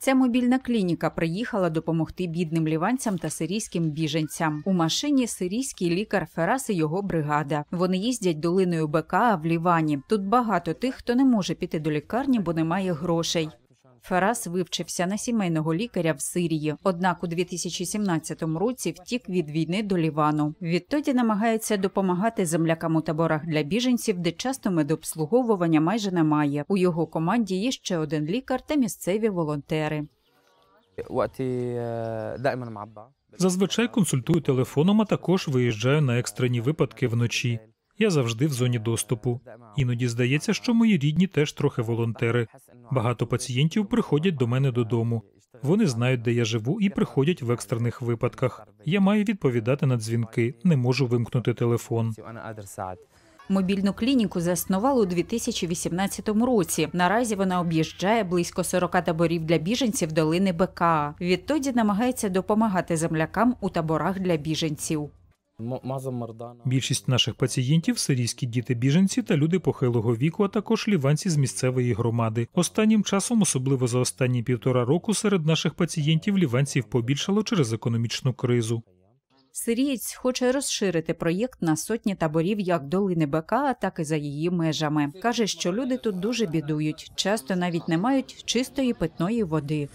Ця мобільна клініка приїхала допомогти бідним ліванцям та сирійським біженцям. У машині сирійський лікар Ферас і його бригада. Вони їздять долиною БК в Лівані. Тут багато тих, хто не може піти до лікарні, бо немає грошей. Фарас вивчився на сімейного лікаря в Сирії, однак у 2017 році втік від війни до Лівану. Відтоді намагається допомагати землякам у таборах для біженців, де часто медобслуговування майже немає. У його команді є ще один лікар та місцеві волонтери. Е, Зазвичай консультую телефоном, а також виїжджаю на екстрені випадки вночі. Я завжди в зоні доступу. Іноді здається, що мої рідні теж трохи волонтери. Багато пацієнтів приходять до мене додому. Вони знають, де я живу, і приходять в екстрених випадках. Я маю відповідати на дзвінки, не можу вимкнути телефон. Мобільну клініку заснували у 2018 році. Наразі вона об'їжджає близько 40 таборів для біженців долини БКА. Відтоді намагається допомагати землякам у таборах для біженців. Більшість наших пацієнтів сирійські діти-біженці та люди похилого віку, а також ліванці з місцевої громади. Останнім часом, особливо за останні півтора року, серед наших пацієнтів ліванців побільшало через економічну кризу. Сирієць хоче розширити проєкт на сотні таборів як долини Бека, так і за її межами. каже, що люди тут дуже бідують, часто навіть не мають чистої питної води.